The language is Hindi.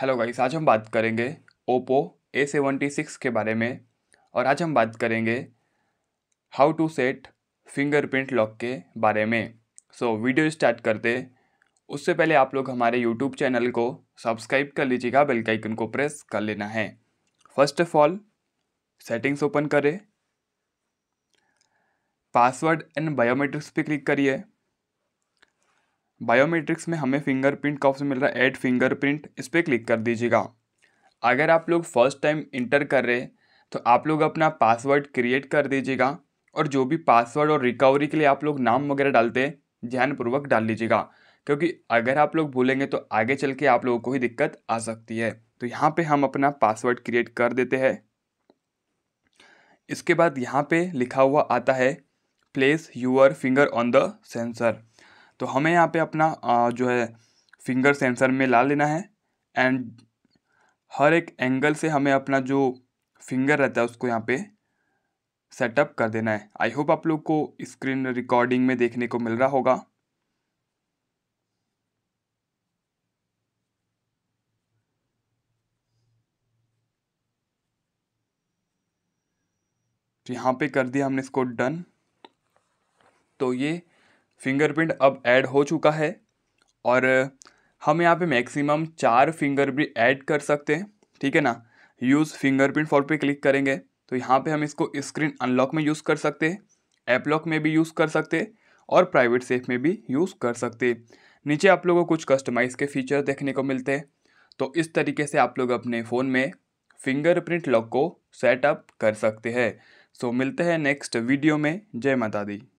हेलो गाइस आज हम बात करेंगे ओप्पो ए सेवेंटी सिक्स के बारे में और आज हम बात करेंगे how to set fingerprint lock के बारे में सो so, वीडियो स्टार्ट करते उससे पहले आप लोग हमारे यूट्यूब चैनल को सब्सक्राइब कर लीजिएगा बेल आइकन को प्रेस कर लेना है first of all settings open करें पासवर्ड एंड बायोमेट्रिक्स पे क्लिक करिए बायोमेट्रिक्स में हमें फिंगरप्रिंट का ऑप्शन मिल रहा है ऐड फिंगरप्रिंट इस पर क्लिक कर दीजिएगा अगर आप लोग फर्स्ट टाइम इंटर कर रहे तो आप लोग अपना पासवर्ड क्रिएट कर दीजिएगा और जो भी पासवर्ड और रिकवरी के लिए आप लोग नाम वगैरह डालते हैं ध्यानपूर्वक डाल लीजिएगा क्योंकि अगर आप लोग भूलेंगे तो आगे चल के आप लोगों को ही दिक्कत आ सकती है तो यहाँ पे हम अपना पासवर्ड क्रिएट कर देते हैं इसके बाद यहाँ पे लिखा हुआ आता है place your finger on the sensor तो हमें यहाँ पे अपना जो है फिंगर सेंसर में ला लेना है एंड हर एक एंगल से हमें अपना जो फिंगर रहता है उसको यहाँ पे सेटअप कर देना है आई होप आप लोग को स्क्रीन रिकॉर्डिंग में देखने को मिल रहा होगा तो यहाँ पे कर दिया हमने इसको डन तो ये फिंगरप्रिंट अब ऐड हो चुका है और हम यहाँ पे मैक्सिमम चार फिंगर भी ऐड कर सकते हैं ठीक है ना यूज़ फिंगरप्रिंट फॉर पे क्लिक करेंगे तो यहाँ पे हम इसको स्क्रीन अनलॉक में यूज़ कर सकते हैं ऐप लॉक में भी यूज़ कर सकते और प्राइवेट सेफ में भी यूज़ कर सकते नीचे आप लोगों को कुछ कस्टमाइज़ के फीचर देखने को मिलते हैं तो इस तरीके से आप लोग अपने फ़ोन में फिंगरप्रिंट लॉक को सेटअप कर सकते हैं सो मिलते हैं नेक्स्ट वीडियो में जय माता दी